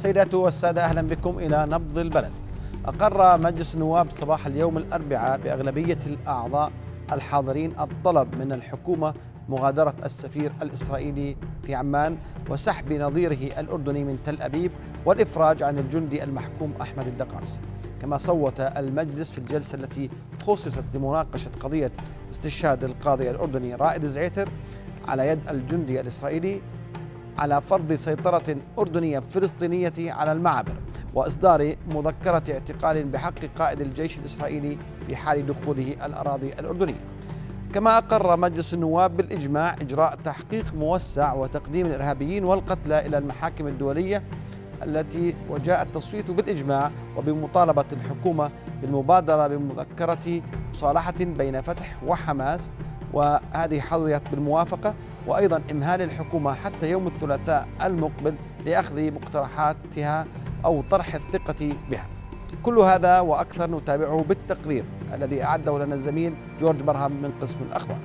السيدات والسادة أهلا بكم إلى نبض البلد أقر مجلس النواب صباح اليوم الأربعاء بأغلبية الأعضاء الحاضرين الطلب من الحكومة مغادرة السفير الإسرائيلي في عمان وسحب نظيره الأردني من تل أبيب والإفراج عن الجندي المحكوم أحمد الدقارسي كما صوت المجلس في الجلسة التي خصصت لمناقشة قضية استشهاد القاضي الأردني رائد زعيتر على يد الجندي الإسرائيلي على فرض سيطرة أردنية فلسطينية على المعابر وإصدار مذكرة اعتقال بحق قائد الجيش الإسرائيلي في حال دخوله الأراضي الأردنية كما أقر مجلس النواب بالإجماع إجراء تحقيق موسع وتقديم الإرهابيين والقتلى إلى المحاكم الدولية التي وجاء التصويت بالإجماع وبمطالبة الحكومة بالمبادرة بمذكرة مصالحة بين فتح وحماس وهذه حظيت بالموافقة وأيضا إمهال الحكومة حتى يوم الثلاثاء المقبل لأخذ مقترحاتها أو طرح الثقة بها كل هذا وأكثر نتابعه بالتقرير الذي أعده لنا الزميل جورج برهم من قسم الأخبار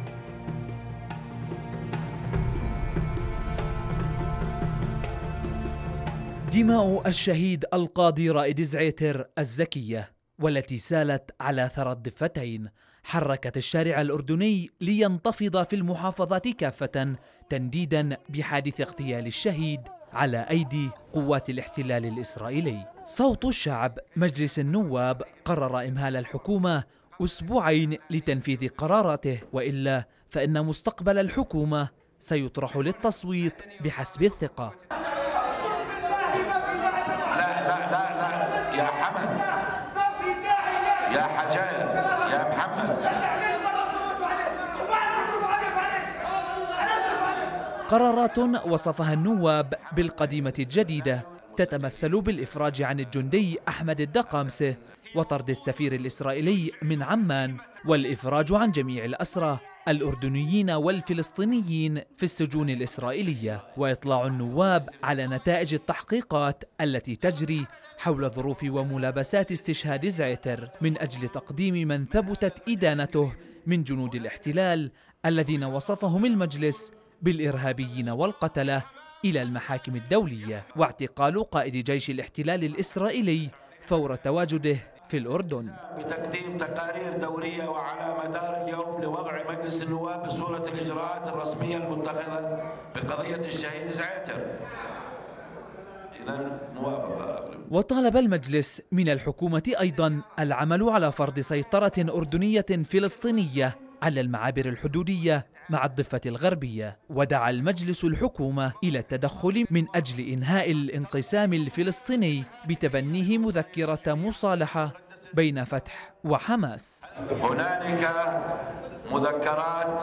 دماء الشهيد القاضي رائد زعيتر الزكية والتي سالت على ثرى الضفتين حركت الشارع الأردني لينتفض في المحافظات كافة تنديدا بحادث اغتيال الشهيد على أيدي قوات الاحتلال الإسرائيلي صوت الشعب مجلس النواب قرر إمهال الحكومة أسبوعين لتنفيذ قراراته وإلا فإن مستقبل الحكومة سيطرح للتصويت بحسب الثقة لا لا لا لا يا حمد يا حجاج قرارات وصفها النواب بالقديمة الجديدة تتمثل بالإفراج عن الجندي أحمد الدقامسة وطرد السفير الإسرائيلي من عمان والإفراج عن جميع الأسرى الأردنيين والفلسطينيين في السجون الإسرائيلية وإطلاع النواب على نتائج التحقيقات التي تجري حول ظروف وملابسات استشهاد زعتر من أجل تقديم من ثبتت إدانته من جنود الاحتلال الذين وصفهم المجلس بالإرهابيين والقتلة إلى المحاكم الدولية واعتقال قائد جيش الاحتلال الإسرائيلي فور تواجده في الأردن بتقديم تقارير دورية وعلى مدار اليوم لوضع مجلس النواب بصورة الإجراءات الرسمية المتخذة بقضية الشهيد زعتر إذا موافقة وطالب المجلس من الحكومة أيضا العمل على فرض سيطرة أردنية فلسطينية على المعابر الحدودية مع الضفة الغربية ودعا المجلس الحكومة إلى التدخل من أجل إنهاء الانقسام الفلسطيني بتبنيه مذكرة مصالحة بين فتح وحماس هنالك مذكرات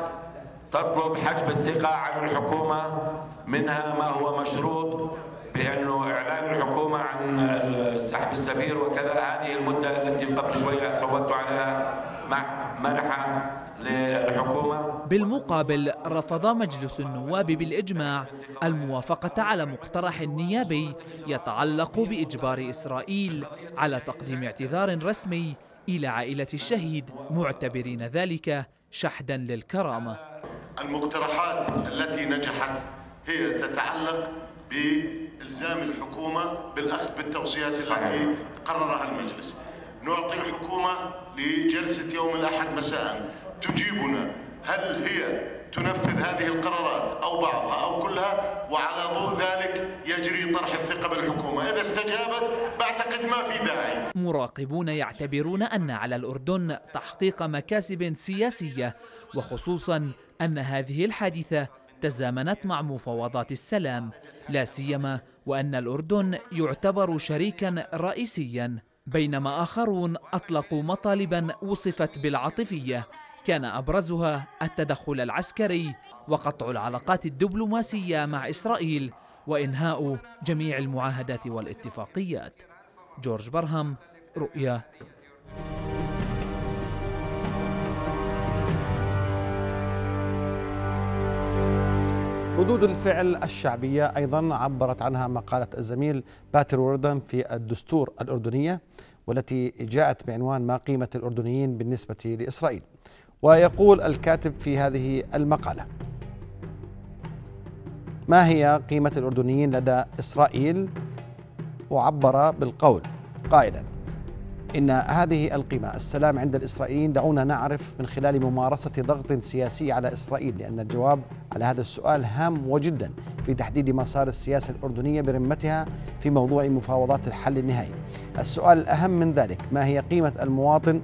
تطلب حجب الثقة عن الحكومة منها ما هو مشروط بانه اعلان الحكومه عن سحب السفير وكذا هذه المده التي قبل شويه صوتت عليها مع منحه للحكومة بالمقابل رفض مجلس النواب بالإجماع الموافقة على مقترح نيابي يتعلق بإجبار إسرائيل على تقديم اعتذار رسمي إلى عائلة الشهيد معتبرين ذلك شحدا للكرامة المقترحات التي نجحت هي تتعلق بإلزام الحكومة بالأخذ بالتوصيات التي قررها المجلس نعطي الحكومة لجلسة يوم الأحد مساء تجيبنا هل هي تنفذ هذه القرارات أو بعضها أو كلها وعلى ضوء ذلك يجري طرح الثقة بالحكومة إذا استجابت بعتقد ما في داعي مراقبون يعتبرون أن على الأردن تحقيق مكاسب سياسية وخصوصا أن هذه الحادثة تزامنت مع مفاوضات السلام لا سيما وأن الأردن يعتبر شريكا رئيسيا بينما آخرون أطلقوا مطالبا وصفت بالعاطفية كان أبرزها التدخل العسكري وقطع العلاقات الدبلوماسية مع إسرائيل وإنهاء جميع المعاهدات والاتفاقيات جورج برهم رؤيا ردود الفعل الشعبية أيضا عبرت عنها مقالة الزميل باتر وردن في الدستور الأردنية والتي جاءت بعنوان ما قيمة الأردنيين بالنسبة لإسرائيل ويقول الكاتب في هذه المقالة ما هي قيمة الأردنيين لدى إسرائيل؟ وعبر بالقول قائلا إن هذه القمة السلام عند الإسرائيليين دعونا نعرف من خلال ممارسة ضغط سياسي على إسرائيل لأن الجواب على هذا السؤال هام وجدا في تحديد مسار السياسة الأردنية برمتها في موضوع مفاوضات الحل النهائي السؤال الأهم من ذلك ما هي قيمة المواطن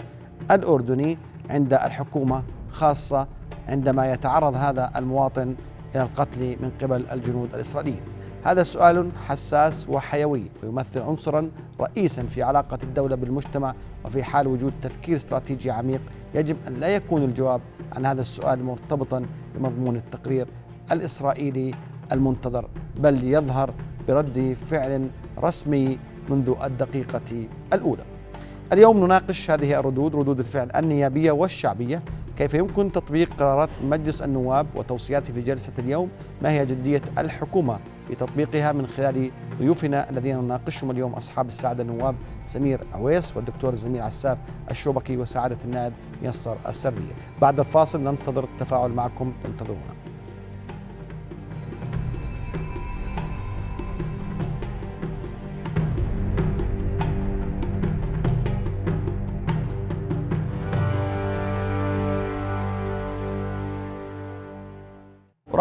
الأردني عند الحكومة خاصة عندما يتعرض هذا المواطن إلى القتل من قبل الجنود الإسرائيليين هذا سؤال حساس وحيوي ويمثل عنصرا رئيسا في علاقة الدولة بالمجتمع وفي حال وجود تفكير استراتيجي عميق يجب أن لا يكون الجواب عن هذا السؤال مرتبطا بمضمون التقرير الإسرائيلي المنتظر بل يظهر برد فعل رسمي منذ الدقيقة الأولى اليوم نناقش هذه الردود ردود الفعل النيابية والشعبية كيف يمكن تطبيق قرارات مجلس النواب وتوصياته في جلسة اليوم ما هي جدية الحكومة في تطبيقها من خلال ضيوفنا الذين نناقشهم اليوم أصحاب السعادة النواب سمير عويس والدكتور الزميل عساف الشوبكي وسعادة النائب ميسر السرية بعد الفاصل ننتظر التفاعل معكم انتظرونا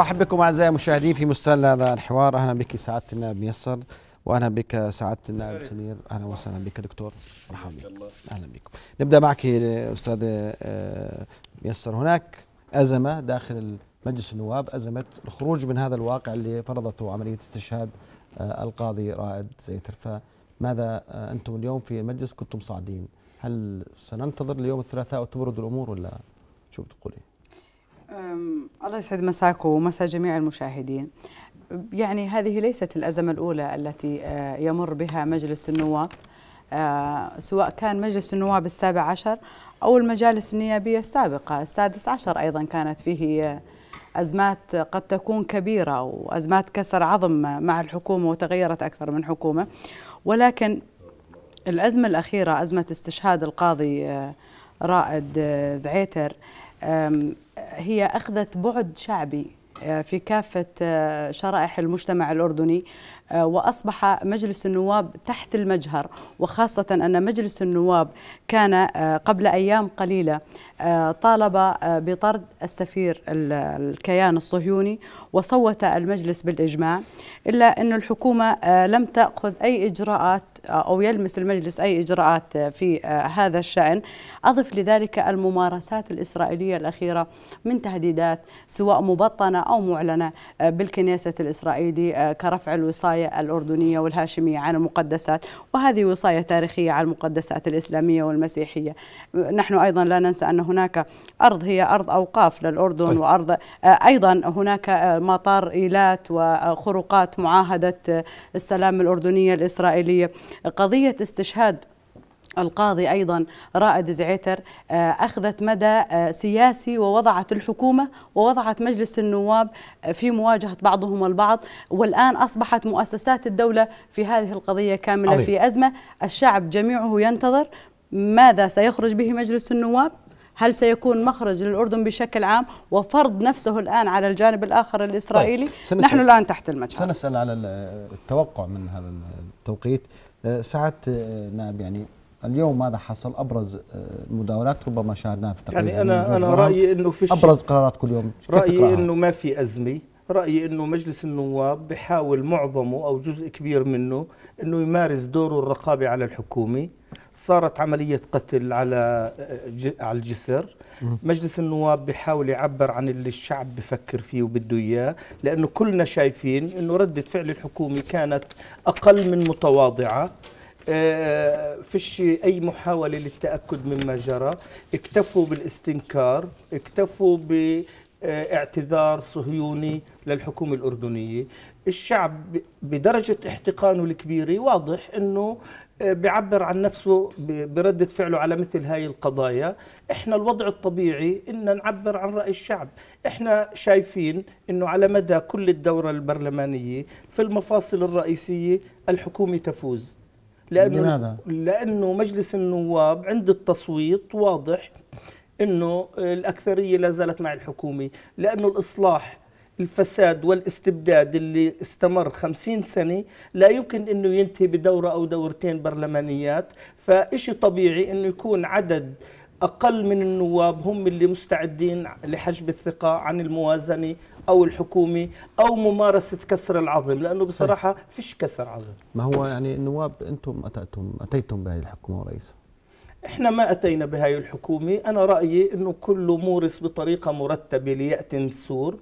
ارحب بكم اعزائي المشاهدين في مستهل هذا الحوار اهلا بك سعاده النائب ميسر واهلا بك سعاده النائب سمير اهلا وسهلا بك دكتور مرحبا بك اهلا بكم نبدا معك استاذ آه، ميسر هناك ازمه داخل مجلس النواب ازمه الخروج من هذا الواقع اللي فرضته عمليه استشهاد آه، القاضي رائد زيتر فماذا آه، انتم اليوم في المجلس كنتم صاعدين هل سننتظر ليوم الثلاثاء وتبرد الامور ولا شو بتقولي؟ الله يسعد مساكم ومسا جميع المشاهدين يعني هذه ليست الأزمة الأولى التي آه، يمر بها مجلس النواب آه، سواء كان مجلس النواب السابع عشر أو المجالس النيابية السابقة السادس عشر أيضا كانت فيه آه، أزمات قد تكون كبيرة وأزمات كسر عظم مع الحكومة وتغيرت أكثر من حكومة ولكن الأزمة الأخيرة أزمة استشهاد القاضي رائد زعيتر هي أخذت بعد شعبي آه، في كافة آه، شرائح المجتمع الأردني آه، وأصبح مجلس النواب تحت المجهر وخاصة أن مجلس النواب كان قبل أيام قليلة آه، طالب آه، بطرد السفير الكيان الصهيوني وصوت المجلس بالإجماع إلا أن الحكومة آه، لم تأخذ أي إجراءات أو يلمس المجلس أي إجراءات في هذا الشأن أضف لذلك الممارسات الإسرائيلية الأخيرة من تهديدات سواء مبطنة أو معلنة بالكنيسة الإسرائيلي كرفع الوصاية الأردنية والهاشمية عن المقدسات وهذه وصاية تاريخية على المقدسات الإسلامية والمسيحية نحن أيضا لا ننسى أنه هناك أرض هي أرض أوقاف للأردن طيب. وأرض آه، أيضا هناك آه، مطار إيلات وخروقات معاهدة آه، السلام الأردنية الإسرائيلية قضية استشهاد القاضي أيضا رائد زعيتر أخذت مدى سياسي ووضعت الحكومة ووضعت مجلس النواب في مواجهة بعضهم البعض والآن أصبحت مؤسسات الدولة في هذه القضية كاملة عظيم. في أزمة الشعب جميعه ينتظر ماذا سيخرج به مجلس النواب هل سيكون مخرج للأردن بشكل عام وفرض نفسه الآن على الجانب الآخر الإسرائيلي طيب. سنسأل. نحن الآن تحت المجهر سنسأل على التوقع من هذا التوقيت آه، ساعة آه، نائب نعم، يعني اليوم ماذا حصل ابرز المداولات آه، ربما شاهدناها في تقرير يعني انا انا رايي انه في ابرز قرارات كل يوم رايي انه ما في ازمه رايي انه مجلس النواب بحاول معظمه او جزء كبير منه انه يمارس دوره الرقابي على الحكومه صارت عملية قتل على على الجسر مجلس النواب بيحاول يعبر عن اللي الشعب بفكر فيه وبده إياه لأنه كلنا شايفين أنه ردة فعل الحكومة كانت أقل من متواضعة آه، فيش أي محاولة للتأكد مما جرى اكتفوا بالاستنكار اكتفوا باعتذار صهيوني للحكومة الأردنية الشعب بدرجة احتقانه الكبيرة واضح أنه آه، بيعبر عن نفسه بردة فعله على مثل هاي القضايا احنا الوضع الطبيعي ان نعبر عن رأي الشعب احنا شايفين انه على مدى كل الدورة البرلمانية في المفاصل الرئيسية الحكومة تفوز لأنه, لماذا؟ لأنه مجلس النواب عند التصويت واضح انه الأكثرية لا زالت مع الحكومة لأنه الإصلاح الفساد والاستبداد اللي استمر خمسين سنة لا يمكن أنه ينتهي بدورة أو دورتين برلمانيات فإشي طبيعي أنه يكون عدد أقل من النواب هم اللي مستعدين لحجب الثقة عن الموازنة أو الحكومة أو ممارسة كسر العظم لأنه بصراحة فيش كسر عظم ما هو يعني النواب أنتم أتأتم أتيتم بهذه الحكومة ورئيسها احنا ما اتينا بهاي الحكومه انا رايي انه كله مورس بطريقه مرتبه لياتي السور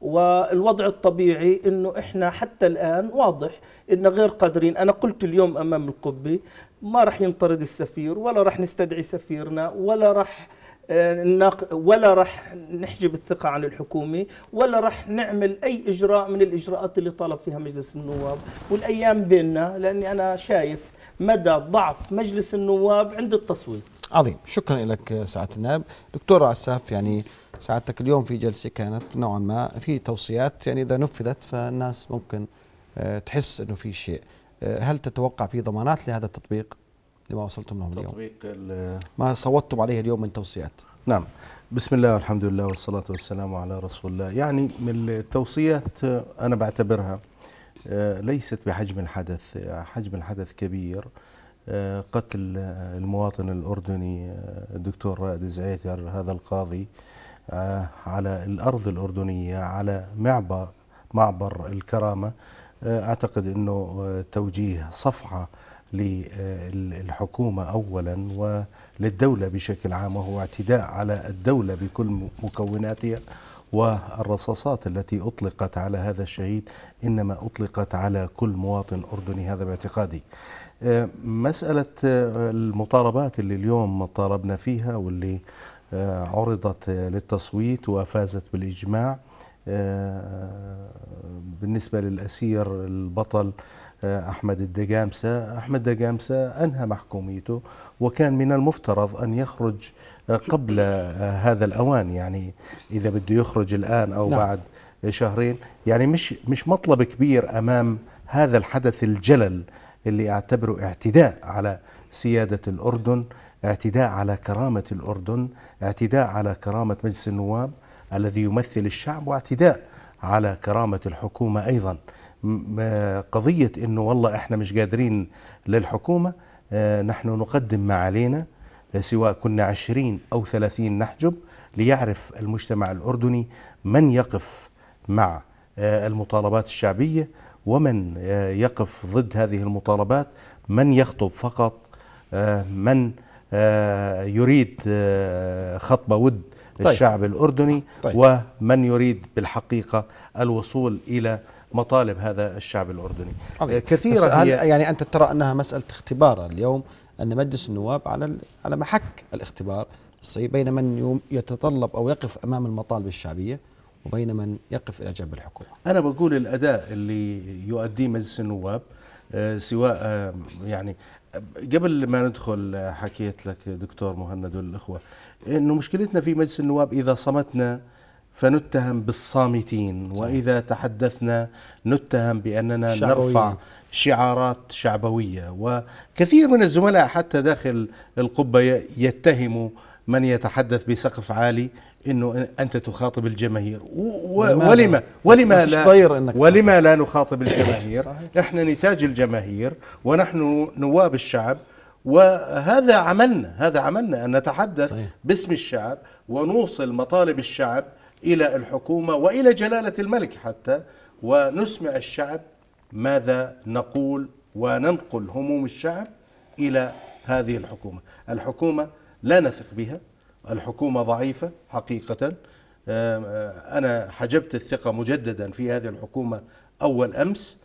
والوضع الطبيعي انه احنا حتى الان واضح ان غير قادرين انا قلت اليوم امام القبه ما راح ينطرد السفير ولا راح نستدعي سفيرنا ولا راح آه، ولا راح نحجب الثقة عن الحكومة ولا راح نعمل أي إجراء من الإجراءات اللي طالب فيها مجلس النواب والأيام بيننا لأني أنا شايف مدى ضعف مجلس النواب عند التصويت عظيم شكرا لك سعادة النائب دكتور عساف يعني سعادتك اليوم في جلسه كانت نوعا ما في توصيات يعني اذا نفذت فالناس ممكن آه، تحس انه في شيء آه، هل تتوقع في ضمانات لهذا التطبيق لما وصلتم لهم اليوم تطبيق ما صوتتم عليه اليوم من توصيات نعم بسم الله والحمد لله والصلاة والسلام على رسول الله يعني من التوصيات أنا بعتبرها آه، ليست بحجم الحدث حجم الحدث كبير قتل المواطن الأردني الدكتور رائد الزعيتر هذا القاضي آه، على الأرض الأردنية على معبر معبر الكرامة آه، أعتقد أنه آه، توجيه صفعة للحكومة أولا وللدولة بشكل عام وهو اعتداء على الدولة بكل مكوناتها والرصاصات التي أطلقت على هذا الشهيد إنما أطلقت على كل مواطن أردني هذا باعتقادي مسألة المطالبات اللي اليوم طالبنا فيها واللي آه، عرضت للتصويت وفازت بالإجماع آه، بالنسبة للأسير البطل آه، أحمد الدجامسة أحمد الدجامسة أنهى محكوميته وكان من المفترض أن يخرج قبل هذا الأوان يعني إذا بده يخرج الآن أو نعم. بعد شهرين يعني مش مش مطلب كبير أمام هذا الحدث الجلل اللي أعتبره اعتداء على سيادة الأردن اعتداء على كرامة الأردن اعتداء على كرامة مجلس النواب الذي يمثل الشعب واعتداء على كرامة الحكومة أيضا قضية أنه والله إحنا مش قادرين للحكومة آه، نحن نقدم ما علينا آه، سواء كنا عشرين أو ثلاثين نحجب ليعرف المجتمع الأردني من يقف مع آه، المطالبات الشعبية ومن يقف ضد هذه المطالبات من يخطب فقط من آه، يريد آه، خطبة ود طيب. الشعب الأردني طيب. ومن يريد بالحقيقة الوصول إلى مطالب هذا الشعب الأردني آه، عظيم. كثيرا يعني أنت ترى أنها مسألة اختبار اليوم أن مجلس النواب على على محك الاختبار بين من يتطلب أو يقف أمام المطالب الشعبية وبين من يقف إلى جنب الحكومة أنا بقول الأداء اللي يؤديه مجلس النواب سواء يعني قبل ما ندخل حكيت لك دكتور مهند والاخوه انه مشكلتنا في مجلس النواب اذا صمتنا فنتهم بالصامتين صحيح. واذا تحدثنا نتهم باننا شعبوية. نرفع شعارات شعبويه وكثير من الزملاء حتى داخل القبه يتهموا من يتحدث بسقف عالي انه انت تخاطب الجماهير ولما ولما لا إنك ولما لا نخاطب الجماهير احنا نتاج الجماهير ونحن نواب الشعب وهذا عملنا هذا عملنا ان نتحدث صحيح. باسم الشعب ونوصل مطالب الشعب الى الحكومه والى جلاله الملك حتى ونسمع الشعب ماذا نقول وننقل هموم الشعب الى هذه الحكومه، الحكومه لا نثق بها الحكومة ضعيفة حقيقة آه، أنا حجبت الثقة مجددا في هذه الحكومة أول أمس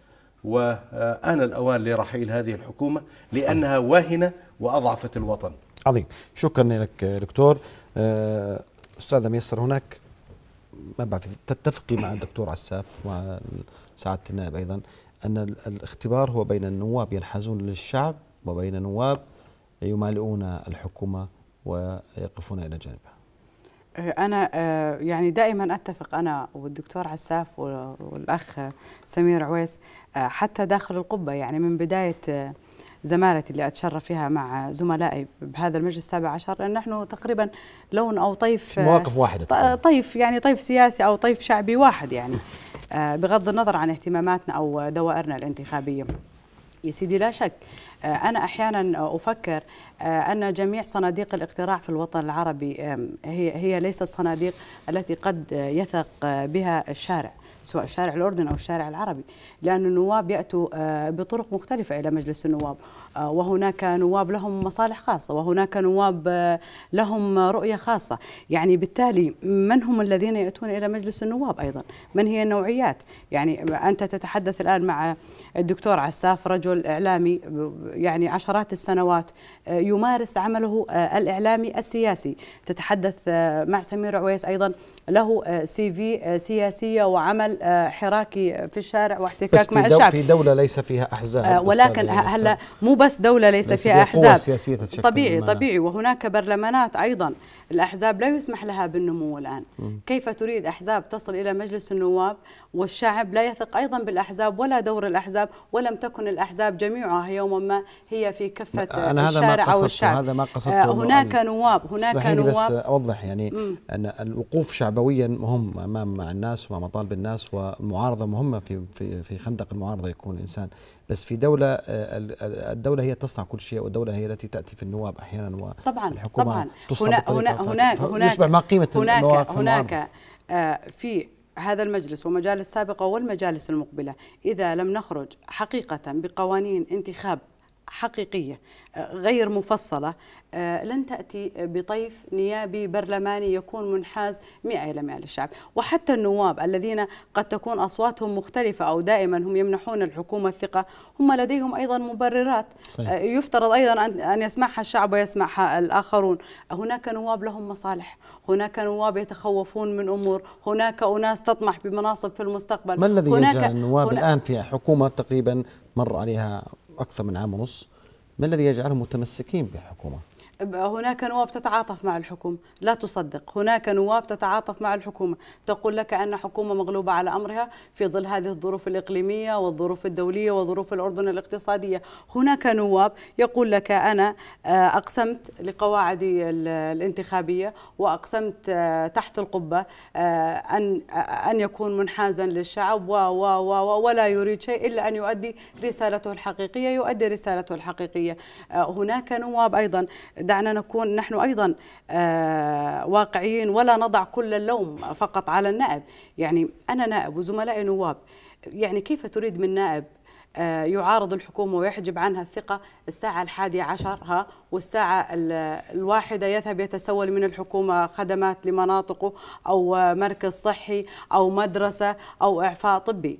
وأنا الأوان لرحيل هذه الحكومة لأنها واهنة وأضعفت الوطن عظيم شكرا لك دكتور آه، أستاذ ميسر هناك ما بعرف تتفقي مع الدكتور عساف وسعادة سعادة النائب أيضا أن الاختبار هو بين النواب ينحازون للشعب وبين نواب يمالئون الحكومة ويقفون إلى جانبها أه، أنا أه، يعني دائما أتفق أنا والدكتور عساف والأخ سمير عويس أه، حتى داخل القبة يعني من بداية زمالتي اللي أتشرف فيها مع زملائي بهذا المجلس السابع عشر نحن تقريبا لون أو طيف مواقف واحدة طيف يعني طيف سياسي أو طيف شعبي واحد يعني بغض النظر عن اهتماماتنا أو دوائرنا الانتخابية يا سيدي لا شك آه، أنا أحيانا أفكر آه، أن جميع صناديق الاقتراع في الوطن العربي هي هي ليست صناديق التي قد يثق بها الشارع سواء الشارع الأردني أو الشارع العربي لأن النواب يأتوا آه، بطرق مختلفة إلى مجلس النواب آه، وهناك نواب لهم مصالح خاصة وهناك نواب آه، لهم رؤية خاصة يعني بالتالي من هم الذين يأتون إلى مجلس النواب أيضا من هي النوعيات يعني أنت تتحدث الآن مع الدكتور عساف رجل إعلامي يعني عشرات السنوات آه، يمارس عمله الإعلامي السياسي تتحدث مع سمير عويس أيضا له سي في سياسية وعمل حراكي في الشارع واحتكاك مع الشعب في دولة ليس فيها أحزاب ولكن هلا مو بس دولة ليس فيها أحزاب سياسية طبيعي طبيعي وهناك برلمانات أيضا الأحزاب لا يسمح لها بالنمو الآن م. كيف تريد أحزاب تصل إلى مجلس النواب والشعب لا يثق أيضا بالأحزاب ولا دور الأحزاب ولم تكن الأحزاب جميعها يوما ما هي في كفة أنا الشارع أو الشعب هذا ما قصدت آه، هناك يعني. نواب هناك نواب بس أوضح يعني أن الوقوف شعبويا مهم أمام مع الناس ومطالب الناس ومعارضة مهمة في, في, في خندق المعارضة يكون الإنسان بس في دولة آه، الدولة هي تصنع كل شيء والدولة هي التي تأتي في النواب أحيانا والحكومة طبعا طبعا هنا هنا هناك هناك هناك هناك آه، في هذا المجلس ومجالس سابقة والمجالس المقبلة إذا لم نخرج حقيقة بقوانين انتخاب حقيقية آه، غير مفصلة آه، لن تأتي بطيف نيابي برلماني يكون منحاز 100 إلى مئة للشعب وحتى النواب الذين قد تكون أصواتهم مختلفة أو دائما هم يمنحون الحكومة الثقة هم لديهم أيضا مبررات صحيح. آه، يفترض أيضا أن يسمعها الشعب ويسمعها الآخرون هناك نواب لهم مصالح هناك نواب يتخوفون من أمور هناك أناس تطمح بمناصب في المستقبل ما الذي هناك يجعل النواب هنا... الآن في حكومة تقريبا مر عليها أكثر من عام ونص ما الذي يجعلهم متمسكين بالحكومة هناك نواب تتعاطف مع الحكومة لا تصدق هناك نواب تتعاطف مع الحكومة تقول لك أن حكومة مغلوبة على أمرها في ظل هذه الظروف الإقليمية والظروف الدولية وظروف الأردن الاقتصادية هناك نواب يقول لك أنا آه، أقسمت لقواعدي الانتخابية وأقسمت آه، تحت القبة آه، أن أن يكون منحازا للشعب و و و ولا يريد شيء إلا أن يؤدي رسالته الحقيقية يؤدي رسالته الحقيقية هناك نواب أيضا دعنا نكون نحن أيضا آه، واقعيين ولا نضع كل اللوم فقط على النائب يعني أنا نائب وزملائي نواب يعني كيف تريد من نائب آه، يعارض الحكومة ويحجب عنها الثقة الساعة الحادية ها والساعة الواحدة يذهب يتسول من الحكومة خدمات لمناطقه أو مركز صحي أو مدرسة أو إعفاء طبي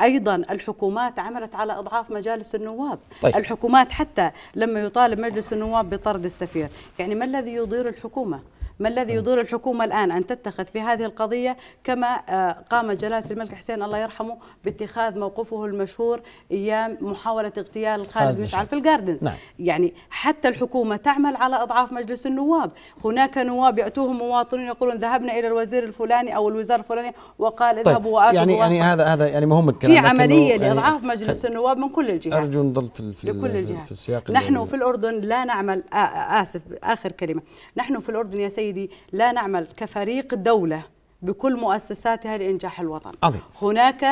ايضا الحكومات عملت على اضعاف مجالس النواب طيب. الحكومات حتى لما يطالب مجلس النواب بطرد السفير يعني ما الذي يضير الحكومه ما الذي يدور الحكومة الآن أن تتخذ في هذه القضية كما آه، قام جلالة الملك حسين الله يرحمه باتخاذ موقفه المشهور أيام محاولة اغتيال خالد مشعل في الجاردنز نعم. يعني حتى الحكومة تعمل على أضعاف مجلس النواب هناك نواب يأتوهم مواطنون يقولون ذهبنا إلى الوزير الفلاني أو الوزارة الفلانية وقال طيب، اذهبوا طيب. وأتوا يعني يعني هذا هذا يعني مهم الكلام في عملية يعني لإضعاف يعني مجلس النواب من كل الجهات أرجو نضل في, في, لكل الجهات. في السياق نحن في الأردن لا نعمل آسف آخر كلمة نحن في الأردن يا سيدي سيدي لا نعمل كفريق دولة بكل مؤسساتها لإنجاح الوطن عظيم. هناك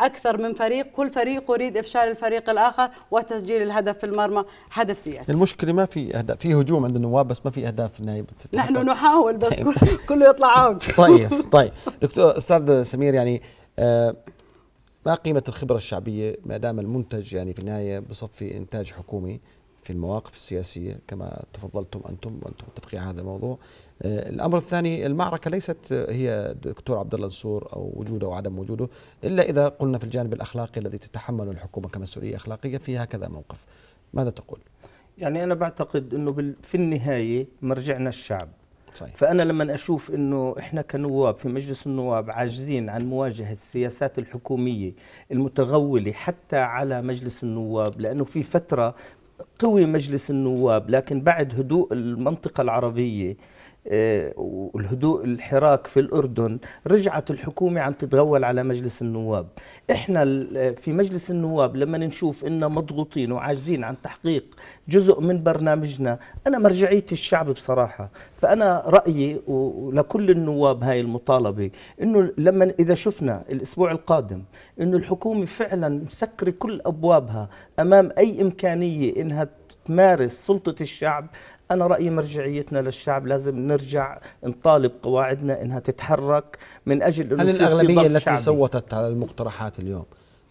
أكثر من فريق كل فريق يريد إفشال الفريق الآخر وتسجيل الهدف في المرمى هدف سياسي المشكلة ما في أهداف في هجوم عند النواب بس ما في أهداف في النهاية نحن نحاول بس طيب. كله كله يطلع عود طيب طيب دكتور أستاذ سمير يعني آه ما قيمة الخبرة الشعبية ما دام المنتج يعني في النهاية بصفي إنتاج حكومي في المواقف السياسية كما تفضلتم أنتم وأنتم متفقين على هذا الموضوع آه، الأمر الثاني المعركة ليست آه، هي دكتور عبد الله نصور أو وجوده أو عدم وجوده إلا إذا قلنا في الجانب الأخلاقي الذي تتحمله الحكومة كمسؤولية أخلاقية في هكذا موقف ماذا تقول؟ يعني أنا بعتقد أنه في النهاية مرجعنا الشعب صحيح. فأنا لما أشوف أنه إحنا كنواب في مجلس النواب عاجزين عن مواجهة السياسات الحكومية المتغولة حتى على مجلس النواب لأنه في فترة قوي مجلس النواب لكن بعد هدوء المنطقة العربية والهدوء الحراك في الأردن رجعت الحكومة عم تتغول على مجلس النواب إحنا في مجلس النواب لما نشوف إننا مضغوطين وعاجزين عن تحقيق جزء من برنامجنا أنا مرجعية الشعب بصراحة فأنا رأيي ولكل النواب هاي المطالبة إنه لما إذا شفنا الأسبوع القادم إنه الحكومة فعلا مسكرة كل أبوابها أمام أي إمكانية إنها تمارس سلطة الشعب أنا رأيي مرجعيتنا للشعب لازم نرجع نطالب قواعدنا أنها تتحرك من أجل هل الأغلبية التي شعبي. صوتت على المقترحات اليوم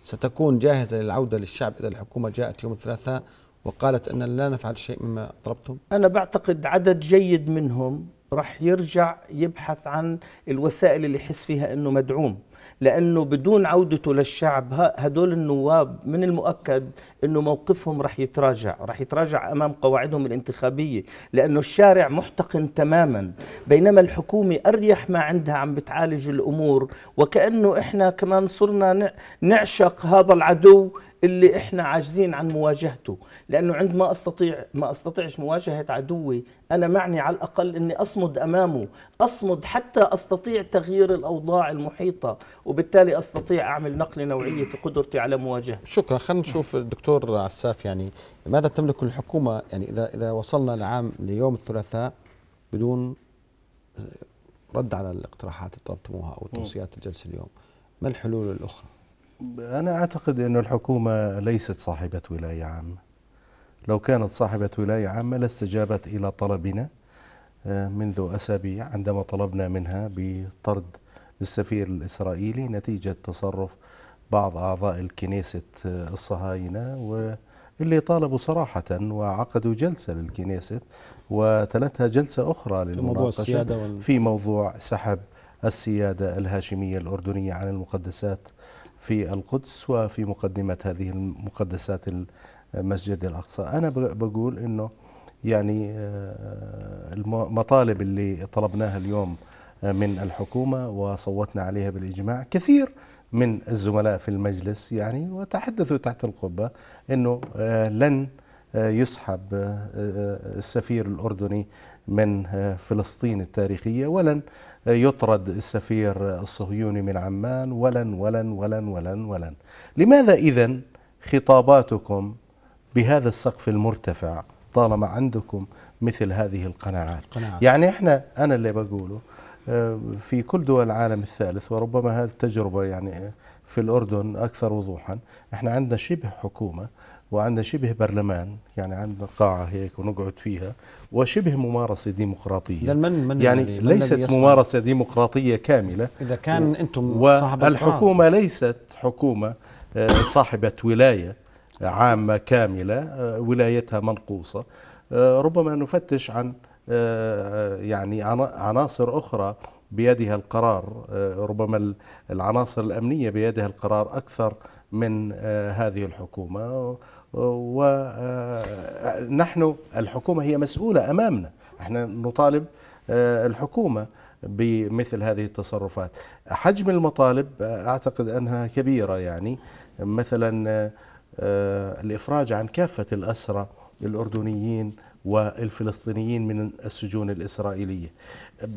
ستكون جاهزة للعودة للشعب إذا الحكومة جاءت يوم الثلاثاء وقالت أننا لا نفعل شيء مما طلبتم أنا بعتقد عدد جيد منهم رح يرجع يبحث عن الوسائل اللي يحس فيها أنه مدعوم لأنه بدون عودته للشعب هدول النواب من المؤكد انه موقفهم رح يتراجع رح يتراجع امام قواعدهم الانتخابيه لانه الشارع محتقن تماما بينما الحكومه اريح ما عندها عم بتعالج الامور وكانه احنا كمان صرنا نعشق هذا العدو اللي احنا عاجزين عن مواجهته لانه عندما استطيع ما استطيعش مواجهه عدوي انا معني على الاقل اني اصمد امامه اصمد حتى استطيع تغيير الاوضاع المحيطه وبالتالي استطيع اعمل نقله نوعيه في قدرتي على مواجهته شكرا خلينا نشوف الدكتور دكتور عساف يعني ماذا تملك الحكومه يعني اذا اذا وصلنا لعام ليوم الثلاثاء بدون رد على الاقتراحات اللي طلبتموها او توصيات الجلسه اليوم ما الحلول الاخرى؟ انا اعتقد ان الحكومه ليست صاحبه ولايه عامه لو كانت صاحبه ولايه عامه لاستجابت الى طلبنا آه، منذ اسابيع عندما طلبنا منها بطرد السفير الاسرائيلي نتيجه تصرف بعض أعضاء الكنيسة الصهاينة واللي طالبوا صراحة وعقدوا جلسة للكنيسة وتلتها جلسة أخرى للمناقشة في موضوع سحب السيادة الهاشمية الأردنية عن المقدسات في القدس وفي مقدمة هذه المقدسات المسجد الأقصى أنا بقول أنه يعني آه، المطالب اللي طلبناها اليوم من الحكومة وصوتنا عليها بالإجماع كثير من الزملاء في المجلس يعني وتحدثوا تحت القبة أنه آه، لن آه، يسحب آه، السفير الأردني من فلسطين التاريخية ولن يطرد السفير الصهيوني من عمان ولن ولن ولن ولن ولن لماذا إذا خطاباتكم بهذا السقف المرتفع طالما عندكم مثل هذه القناعات قناعات. يعني احنا انا اللي بقوله آه، في كل دول العالم الثالث وربما هذه التجربة يعني في الأردن أكثر وضوحا احنا عندنا شبه حكومة وعندنا شبه برلمان يعني عندنا قاعة هيك ونقعد فيها وشبه ممارسة ديمقراطية من من يعني من ليست ممارسة ديمقراطية كاملة إذا كان و... أنتم صاحب والحكومة ليست حكومة آه، صاحبة ولاية عامة كاملة آه، ولايتها منقوصة ربما نفتش عن آه، يعني عناصر أخرى بيدها القرار آه، ربما العناصر الأمنية بيدها القرار أكثر من آه، هذه الحكومة ونحن الحكومة هي مسؤولة أمامنا احنا نطالب الحكومة بمثل هذه التصرفات حجم المطالب أعتقد أنها كبيرة يعني مثلا الإفراج عن كافة الأسرة الأردنيين والفلسطينيين من السجون الإسرائيلية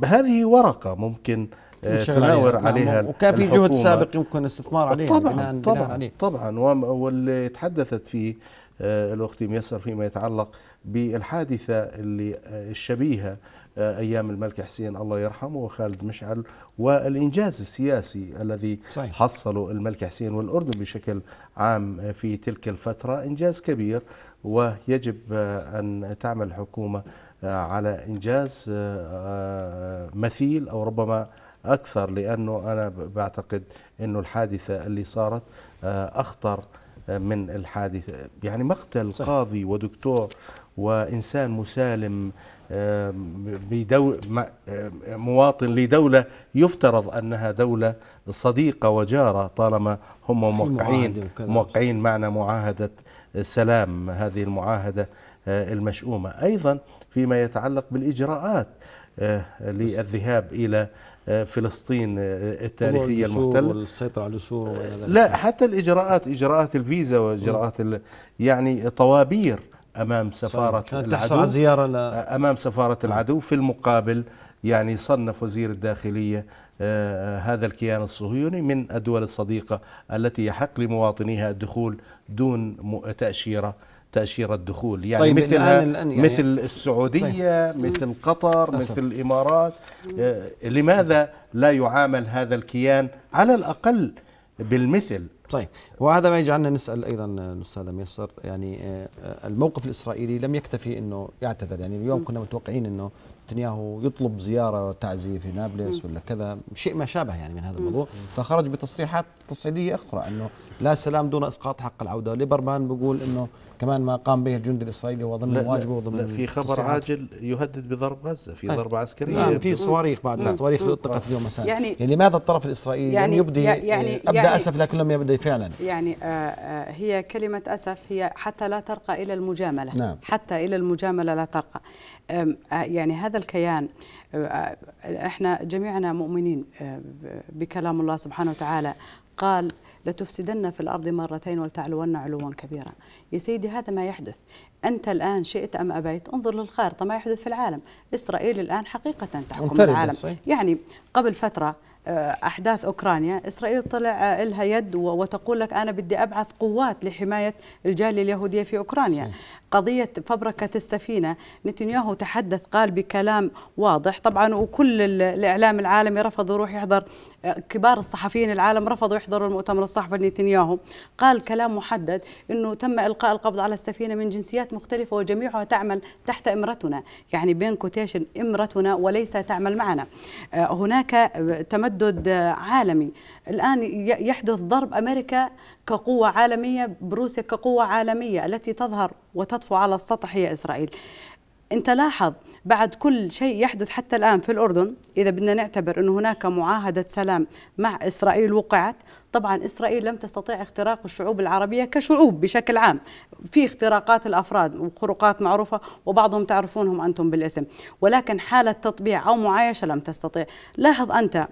هذه ورقة ممكن آه، تناور عليها, نعم، عليها وكان في جهد سابق يمكن الاستثمار عليها طبعا بناء طبعا بناء طبعا واللي تحدثت فيه آه، الأخت ميسر فيما يتعلق بالحادثة اللي آه، الشبيهة أيام الملك حسين الله يرحمه وخالد مشعل والإنجاز السياسي الذي صحيح. حصله الملك حسين والأردن بشكل عام في تلك الفترة إنجاز كبير ويجب أن تعمل الحكومة آه، على إنجاز آه، آه، مثيل أو ربما أكثر لأنه أنا بعتقد أنه الحادثة اللي صارت أخطر من الحادثة يعني مقتل صحيح. قاضي ودكتور وإنسان مسالم مواطن لدولة يفترض أنها دولة صديقة وجارة طالما هم موقعين موقعين معنا معاهدة سلام هذه المعاهدة آه، المشؤومة أيضا فيما يتعلق بالإجراءات آه، للذهاب إلى آه، فلسطين التاريخية المحتلة والسيطرة على الأسور لا حتى الإجراءات إجراءات الفيزا وإجراءات يعني طوابير أمام سفارة العدو زيارة أمام سفارة نعم. العدو في المقابل يعني صنف وزير الداخلية آه، آه، هذا الكيان الصهيوني من الدول الصديقة التي يحق لمواطنيها الدخول دون تأشيرة تأشيرة دخول يعني طيب مثل الآن الآن يعني مثل السعودية طيب. مثل قطر أسف. مثل الإمارات آه، لماذا لا يعامل هذا الكيان على الأقل بالمثل طيب وهذا ما يجعلنا نسال ايضا الاستاذ ميسر يعني الموقف الاسرائيلي لم يكتفي انه يعتذر يعني اليوم كنا متوقعين انه نتنياهو يطلب زياره تعزيه في نابلس ولا كذا شيء ما شابه يعني من هذا الموضوع فخرج بتصريحات تصعيديه اخرى انه لا سلام دون اسقاط حق العوده ليبرمان بيقول انه كمان ما قام به الجندي الإسرائيلي هو ضمن واجبه وضمن لا في خبر عاجل يهدد بضرب غزة في طيب. ضربة عسكرية نعم في صواريخ بعد الصواريخ نعم. اللي أطلقت اليوم مساء يعني, يعني لماذا الطرف الإسرائيلي يعني لم يبدي يعني آه، ابدا يعني أسف لكن لم يبدي فعلا يعني آه،, آه هي كلمة أسف هي حتى لا ترقى إلى المجاملة نعم حتى إلى المجاملة لا ترقى آه، يعني هذا الكيان احنا جميعنا مؤمنين بكلام الله سبحانه وتعالى قال لتفسدن في الأرض مرتين ولتعلون علوا كبيرا يا سيدي هذا ما يحدث أنت الآن شئت أم أبيت انظر للخارطة ما يحدث في العالم إسرائيل الآن حقيقة تحكم العالم صحيح. يعني قبل فترة آه، احداث اوكرانيا اسرائيل طلع آه، لها يد وتقول لك انا بدي ابعث قوات لحمايه الجاليه اليهوديه في اوكرانيا صحيح. قضية فبركة السفينة نتنياهو تحدث قال بكلام واضح طبعا وكل الإعلام العالمي رفض يروح يحضر آه، كبار الصحفيين العالم رفضوا يحضروا المؤتمر الصحفي لنتنياهو قال كلام محدد أنه تم إلقاء القبض على السفينة من جنسيات مختلفة وجميعها تعمل تحت إمرتنا يعني بين كوتيشن إمرتنا وليس تعمل معنا آه، هناك تمدد عالمي الآن يحدث ضرب أمريكا كقوة عالمية بروسيا كقوة عالمية التي تظهر وتطفو على السطح هي إسرائيل انت لاحظ بعد كل شيء يحدث حتى الان في الاردن اذا بدنا نعتبر انه هناك معاهده سلام مع اسرائيل وقعت طبعا اسرائيل لم تستطيع اختراق الشعوب العربيه كشعوب بشكل عام في اختراقات الافراد وخروقات معروفه وبعضهم تعرفونهم انتم بالاسم ولكن حاله تطبيع او معايشه لم تستطيع لاحظ انت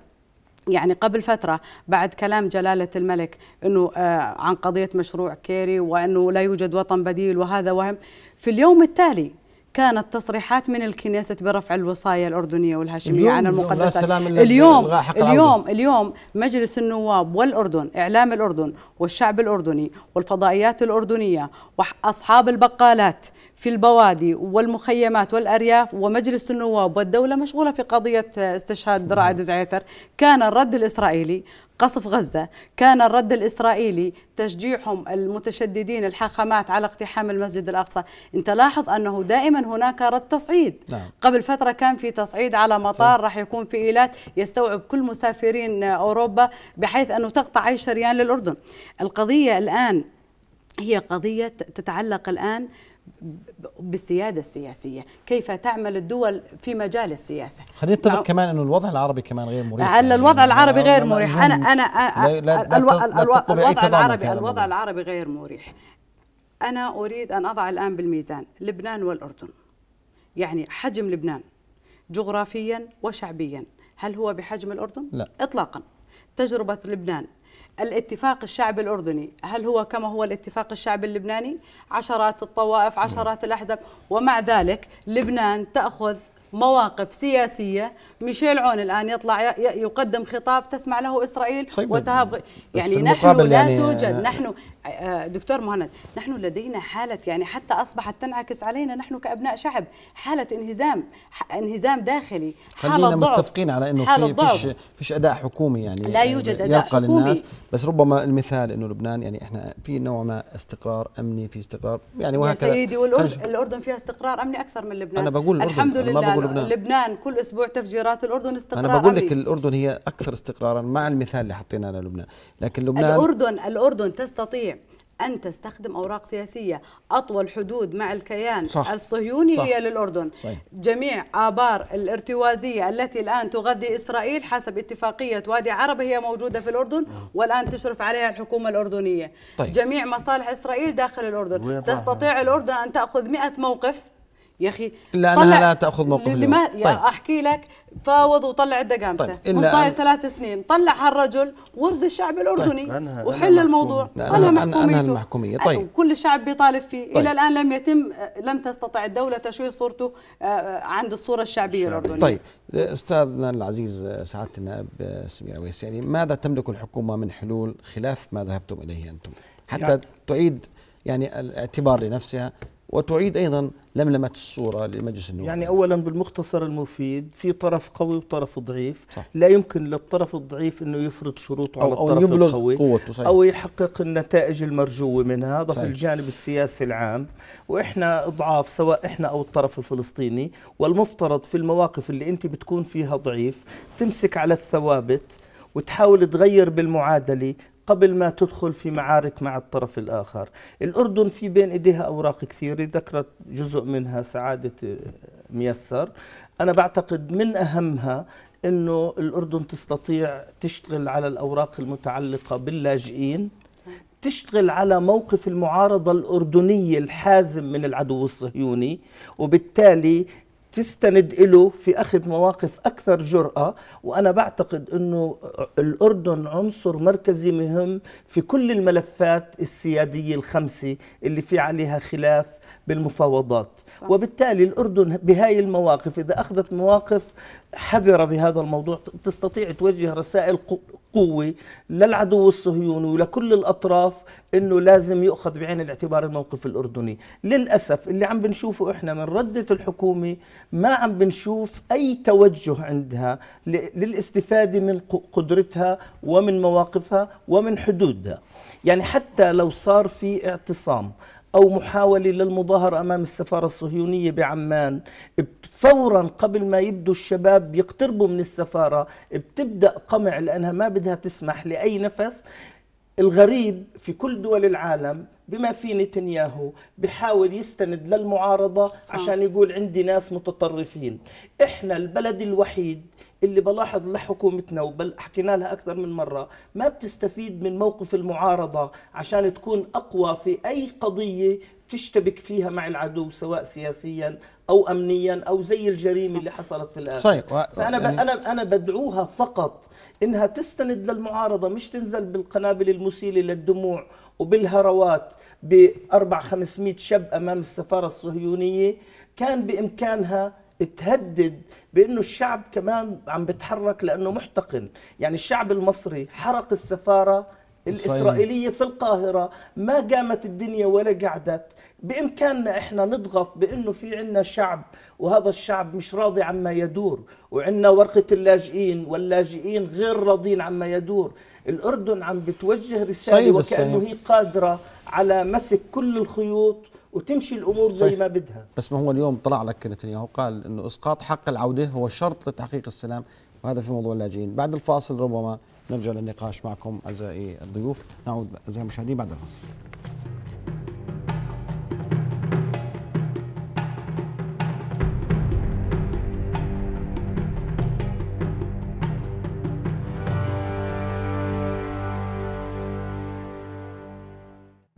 يعني قبل فترة بعد كلام جلالة الملك أنه آه، عن قضية مشروع كيري وأنه لا يوجد وطن بديل وهذا وهم في اليوم التالي كانت تصريحات من الكنيسة برفع الوصاية الأردنية والهاشمية عن المقدسات اليوم اليوم اليوم مجلس النواب والأردن إعلام الأردن والشعب الأردني والفضائيات الأردنية وأصحاب البقالات في البوادي والمخيمات والأرياف ومجلس النواب والدولة مشغولة في قضية استشهاد رائد زعيتر كان الرد الإسرائيلي قصف غزة كان الرد الإسرائيلي تشجيعهم المتشددين الحاخامات على اقتحام المسجد الأقصى أنت لاحظ أنه دائما هناك رد تصعيد نعم. قبل فترة كان في تصعيد على مطار راح يكون في إيلات يستوعب كل مسافرين أوروبا بحيث أنه تقطع أي شريان للأردن القضية الآن هي قضية تتعلق الآن بالسياده السياسيه، كيف تعمل الدول في مجال السياسه. خلينا نتفق كمان انه الوضع العربي كمان غير مريح. يعني الوضع العربي غير مريح، انا انا لا لا الو... لا الوضع العربي الوضع العربي غير مريح. انا اريد ان اضع الان بالميزان لبنان والاردن. يعني حجم لبنان جغرافيا وشعبيا، هل هو بحجم الاردن؟ لا اطلاقا. تجربه لبنان الاتفاق الشعب الأردني هل هو كما هو الاتفاق الشعب اللبناني عشرات الطوائف عشرات الأحزاب ومع ذلك لبنان تأخذ مواقف سياسيه ميشيل عون الان يطلع يقدم خطاب تسمع له اسرائيل وتهاب يعني نحن لا يعني توجد نحن آه، دكتور مهند نحن لدينا حاله يعني حتى اصبحت تنعكس علينا نحن كابناء شعب حاله انهزام انهزام داخلي حاله ضعف متفقين على انه في فيش فيش اداء حكومي يعني لا يوجد اداء يلقى حكومي للناس بس ربما المثال انه لبنان يعني احنا في نوع ما استقرار امني في استقرار يعني وهكذا يا سيدي والاردن فيها استقرار امني اكثر من لبنان انا بقول الحمد لله لبنان لبنان كل اسبوع تفجيرات الاردن استقرار انا بقول لك الاردن هي اكثر استقرارا مع المثال اللي حطيناه للبنان لكن لبنان الاردن الاردن تستطيع أن تستخدم أوراق سياسية أطول حدود مع الكيان صح الصهيوني صح هي للأردن صحيح جميع آبار الارتوازية التي الآن تغذي إسرائيل حسب اتفاقية وادي عربة هي موجودة في الأردن والآن تشرف عليها الحكومة الأردنية طيب. جميع مصالح إسرائيل داخل الأردن تستطيع الأردن أن تأخذ مئة موقف يا اخي لانها لا تاخذ موقف لما طيب. احكي لك فاوض وطلع الدقامسه طيب. من طاير ثلاث سنين طلع هالرجل وارض الشعب الاردني طيب. وحل الموضوع انهى محكوميته المحكوميه طيب وكل أيوه، الشعب بيطالب فيه طيب. الى الان لم يتم آه، لم تستطع الدوله تشويه صورته آه، آه، عند الصوره الشعبيه الاردنيه طيب استاذنا العزيز سعاده النائب سمير اويس يعني ماذا تملك الحكومه من حلول خلاف ما ذهبتم اليه انتم حتى يعني. تعيد يعني الاعتبار لنفسها وتعيد أيضا لملمة الصورة لمجلس النواب يعني أولا بالمختصر المفيد في طرف قوي وطرف ضعيف صح. لا يمكن للطرف الضعيف أنه يفرض شروطه على الطرف أو يبلغ القوي قوته صحيح. أو يحقق النتائج المرجوة من هذا في الجانب السياسي العام وإحنا ضعاف سواء إحنا أو الطرف الفلسطيني والمفترض في المواقف اللي أنت بتكون فيها ضعيف تمسك على الثوابت وتحاول تغير بالمعادلة قبل ما تدخل في معارك مع الطرف الآخر الأردن في بين إيديها أوراق كثيرة ذكرت جزء منها سعادة آه، ميسر أنا بعتقد من أهمها أنه الأردن تستطيع تشتغل على الأوراق المتعلقة باللاجئين تشتغل على موقف المعارضة الأردنية الحازم من العدو الصهيوني وبالتالي تستند له في اخذ مواقف اكثر جراه وانا بعتقد انه الاردن عنصر مركزي مهم في كل الملفات السياديه الخمسه اللي في عليها خلاف بالمفاوضات صح. وبالتالي الأردن بهاي المواقف إذا أخذت مواقف حذرة بهذا الموضوع تستطيع توجه رسائل قوة للعدو الصهيوني ولكل الأطراف أنه لازم يؤخذ بعين الاعتبار الموقف الأردني للأسف اللي عم بنشوفه إحنا من ردة الحكومة ما عم بنشوف أي توجه عندها للاستفادة من قدرتها ومن مواقفها ومن حدودها يعني حتى لو صار في اعتصام أو محاولة للمظاهرة أمام السفارة الصهيونية بعمان فورا قبل ما يبدو الشباب يقتربوا من السفارة بتبدأ قمع لأنها ما بدها تسمح لأي نفس الغريب في كل دول العالم بما في نتنياهو بحاول يستند للمعارضة صح. عشان يقول عندي ناس متطرفين إحنا البلد الوحيد اللي بلاحظ لحكومتنا وبل حكينا لها اكثر من مره ما بتستفيد من موقف المعارضه عشان تكون اقوى في اي قضيه تشتبك فيها مع العدو سواء سياسيا او امنيا او زي الجريمه صح. اللي حصلت في الاخر صحيح. و... فانا يعني... ب... انا انا بدعوها فقط انها تستند للمعارضه مش تنزل بالقنابل المسيله للدموع وبالهروات بأربع خمسمائة شاب أمام السفارة الصهيونية كان بإمكانها تهدد بانه الشعب كمان عم بتحرك لانه محتقن يعني الشعب المصري حرق السفاره الإسرائيلية في القاهرة ما قامت الدنيا ولا قعدت بإمكاننا إحنا نضغط بأنه في عنا شعب وهذا الشعب مش راضي عما يدور وعنا ورقة اللاجئين واللاجئين غير راضين عما يدور الأردن عم بتوجه رسالة وكأنه يعني هي قادرة على مسك كل الخيوط وتمشي الامور زي ما بدها بس ما هو اليوم طلع لك نتنياهو قال انه اسقاط حق العوده هو شرط لتحقيق السلام وهذا في موضوع اللاجئين بعد الفاصل ربما نرجع للنقاش معكم اعزائي الضيوف نعود اعزائي المشاهدين بعد الفاصل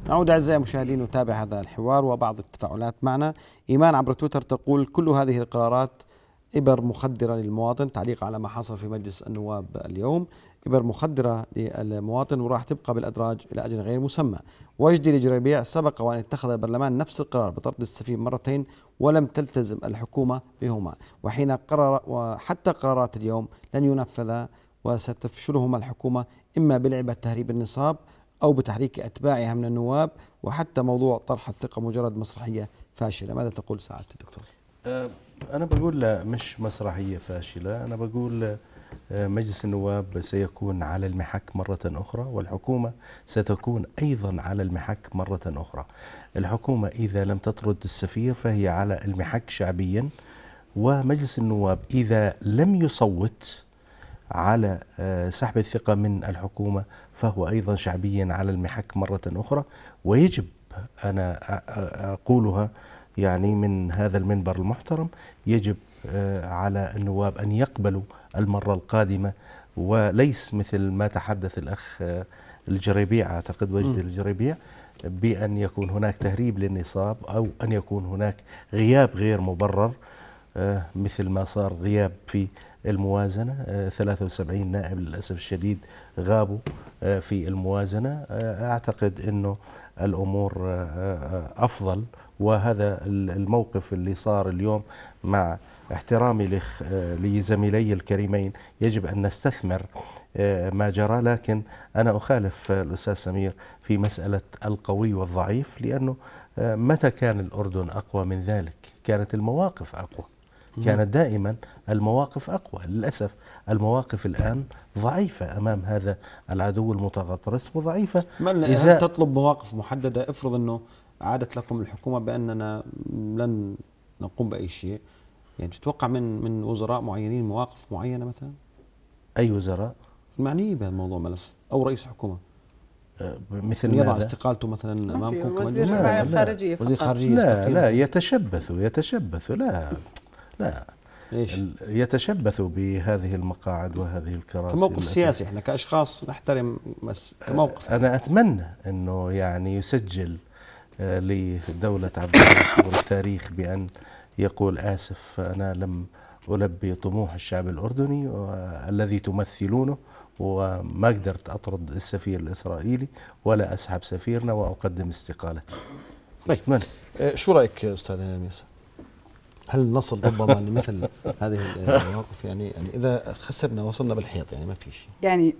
نعود أعزائي المشاهدين نتابع هذا الحوار وبعض التفاعلات معنا إيمان عبر تويتر تقول كل هذه القرارات إبر مخدرة للمواطن تعليق على ما حصل في مجلس النواب اليوم إبر مخدرة للمواطن وراح تبقى بالأدراج إلى أجل غير مسمى وجدي الجريبيع سبق وأن اتخذ البرلمان نفس القرار بطرد السفير مرتين ولم تلتزم الحكومة بهما وحين قرر وحتى قرارات اليوم لن ينفذ وستفشلهما الحكومة إما بلعبة تهريب النصاب أو بتحريك أتباعها من النواب وحتى موضوع طرح الثقة مجرد مسرحية فاشلة ماذا تقول سعادة الدكتور؟ أه، أنا بقول لا مش مسرحية فاشلة أنا بقول أه، مجلس النواب سيكون على المحك مرة أخرى والحكومة ستكون أيضا على المحك مرة أخرى الحكومة إذا لم تطرد السفير فهي على المحك شعبيا ومجلس النواب إذا لم يصوت على أه، سحب الثقة من الحكومة فهو أيضا شعبيا على المحك مرة أخرى ويجب أنا أقولها يعني من هذا المنبر المحترم يجب آه، على النواب أن يقبلوا المرة القادمة وليس مثل ما تحدث الأخ آه، الجريبيع أعتقد وجد الجريبيع بأن يكون هناك تهريب للنصاب أو أن يكون هناك غياب غير مبرر آه، مثل ما صار غياب في الموازنة 73 آه، نائب للأسف الشديد غابوا آه، في الموازنة أعتقد أنه الأمور أفضل وهذا الموقف اللي صار اليوم مع احترامي لزميلي الكريمين يجب أن نستثمر ما جرى لكن أنا أخالف الأستاذ سمير في مسألة القوي والضعيف لأنه متى كان الأردن أقوى من ذلك كانت المواقف أقوى كانت نعم. دائما المواقف أقوى للأسف المواقف الآن ضعيفة أمام هذا العدو المتغطرس وضعيفة إذا تطلب مواقف محددة افرض أنه عادت لكم الحكومة بأننا لن نقوم بأي شيء يعني تتوقع من من وزراء معينين مواقف معينة مثلا؟ أي وزراء؟ المعنيين بهالموضوع الموضوع ملف أو رئيس حكومة أه، مثل يضع ماذا؟ استقالته مثلا امامكم وزير الخارجيه فقط لا لا يتشبث يتشبث لا لا ليش؟ يتشبث بهذه المقاعد وهذه الكراسي كموقف سياسي احنا كاشخاص نحترم بس كموقف انا اتمنى انه يعني يسجل آه، لدولة عبد الناصر والتاريخ بأن يقول آسف أنا لم ألبي طموح الشعب الأردني الذي تمثلونه وما قدرت أطرد السفير الإسرائيلي ولا أسحب سفيرنا وأقدم استقالتي طيب آه، شو رأيك أستاذ ياسر؟ هل نصل ربما لمثل هذه المواقف يعني, يعني اذا خسرنا وصلنا بالحيط يعني ما في شيء يعني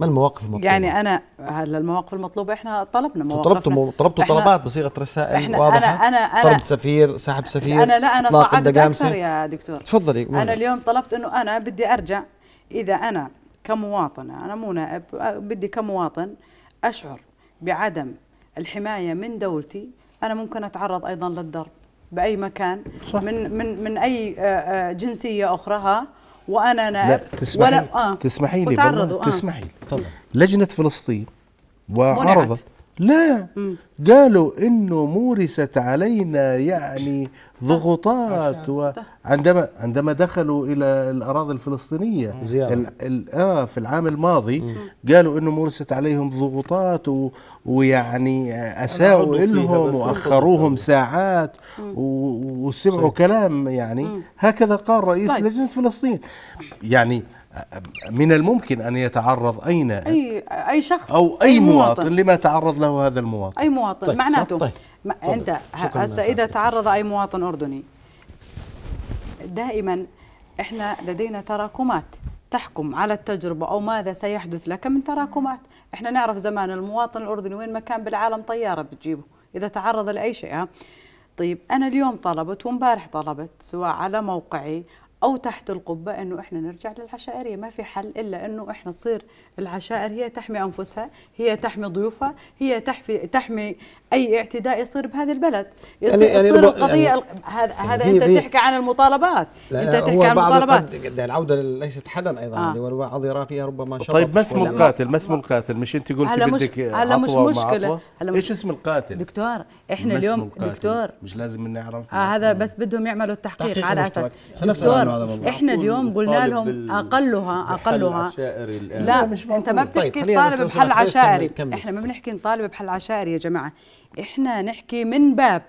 ما المواقف المطلوبه؟ يعني انا هل المواقف المطلوبه احنا طلبنا مواقف طلبتوا طلبتوا طلبات بصيغه رسائل احنا واضحه انا انا طلب سفير سحب سفير انا لا انا صعدت اكثر يا دكتور تفضلي انا اليوم طلبت انه انا بدي ارجع اذا انا كمواطنه انا مو نائب بدي كمواطن اشعر بعدم الحمايه من دولتي انا ممكن اتعرض ايضا للضرب باي مكان صح. من من من اي آه، آه، جنسيه اخرى ها وانا نائب لا تسمحي ولا آه تسمحي لي آه. تسمحي تفضل لجنه فلسطين وعرضت لا قالوا انه مورست علينا يعني ضغوطات وعندما عندما دخلوا الى الاراضي الفلسطينيه زيارة. اه في العام الماضي قالوا انه مورست عليهم ضغوطات ويعني اساءوا لهم واخروهم ساعات وسمعوا كلام يعني هكذا قال رئيس طيب. لجنه فلسطين يعني من الممكن أن يتعرض أي نائب أي, أي شخص أو أي, أي مواطن, مواطن لما تعرض له هذا المواطن أي مواطن طيب معناته طيب ما طيب، أنت هسه إذا تعرض أي مواطن أردني دائما إحنا لدينا تراكمات تحكم على التجربة أو ماذا سيحدث لك من تراكمات إحنا نعرف زمان المواطن الأردني وين ما كان بالعالم طيارة بتجيبه إذا تعرض لأي شيء ها طيب أنا اليوم طلبت وامبارح طلبت سواء على موقعي او تحت القبه انه احنا نرجع للعشائريه ما في حل الا انه احنا تصير العشائر هي تحمي انفسها هي تحمي ضيوفها هي تحمي تحمي اي اعتداء يصير بهذا البلد يصير, يعني, يعني يصير يعني القضيه يعني هذا يعني هذا انت تحكي عن المطالبات لا انت تحكي عن المطالبات العوده ليست حلا ايضا آه. والبعض يرى فيها ربما شرط طيب ما اسم القاتل ما اسم القاتل مش انت قلت بدك هلا مش مشكله هلا ايش اسم القاتل دكتور احنا اليوم دكتور مش لازم نعرف آه، هذا بس بدهم يعملوا التحقيق على اساس دكتور والله احنا اليوم قلنا لهم اقلها اقلها لا مش انت ما بتحكي طيب طالب بحل عشائري احنا ما بنحكي نطالب بحل عشائري يا جماعه احنا نحكي من باب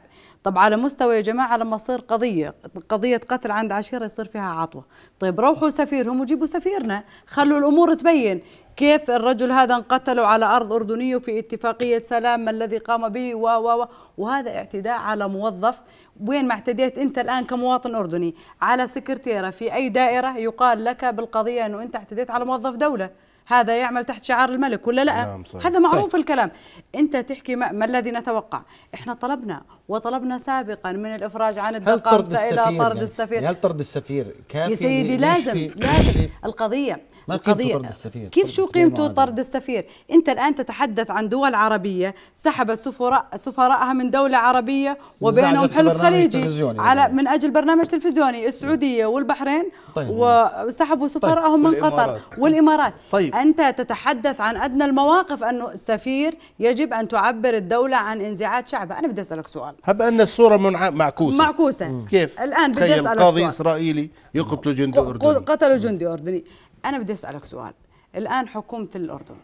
طب على مستوى يا جماعه لما تصير قضيه قضيه قتل عند عشيره يصير فيها عطوه طيب روحوا سفيرهم وجيبوا سفيرنا خلوا الامور تبين كيف الرجل هذا انقتلوا على أرض أردنية في اتفاقية سلام ما الذي قام به و و وهذا اعتداء على موظف وين ما اعتديت أنت الآن كمواطن أردني على سكرتيرة في أي دائرة يقال لك بالقضية أنه أنت اعتديت على موظف دولة هذا يعمل تحت شعار الملك ولا لا نعم صحيح. هذا معروف طيب. الكلام انت تحكي ما, ما الذي نتوقع احنا طلبنا وطلبنا سابقا من الافراج عن الدقائق الى طرد يعني؟ السفير يعني هل طرد السفير كافي يا سيدي لازم لازم القضيه ما القضيه طرد السفير كيف شو قيمته طرد السفير انت الان تتحدث عن دول عربيه سحبت سفراء سفراءها من دوله عربيه وبينهم حلف خليجي على يعني. من اجل برنامج تلفزيوني السعوديه والبحرين طيب. وسحبوا طيب. سفراءهم طيب. من قطر والامارات طيب. انت تتحدث عن ادنى المواقف انه السفير يجب ان تعبر الدوله عن انزعاج شعبها انا بدي اسالك سؤال هب أن الصورة منع... معكوسة معكوسة مم. كيف؟ الآن بدي أسألك سؤال قاضي إسرائيلي يقتل جندي أردني قتلوا جندي أردني أنا بدي أسألك سؤال الآن حكومة الأردن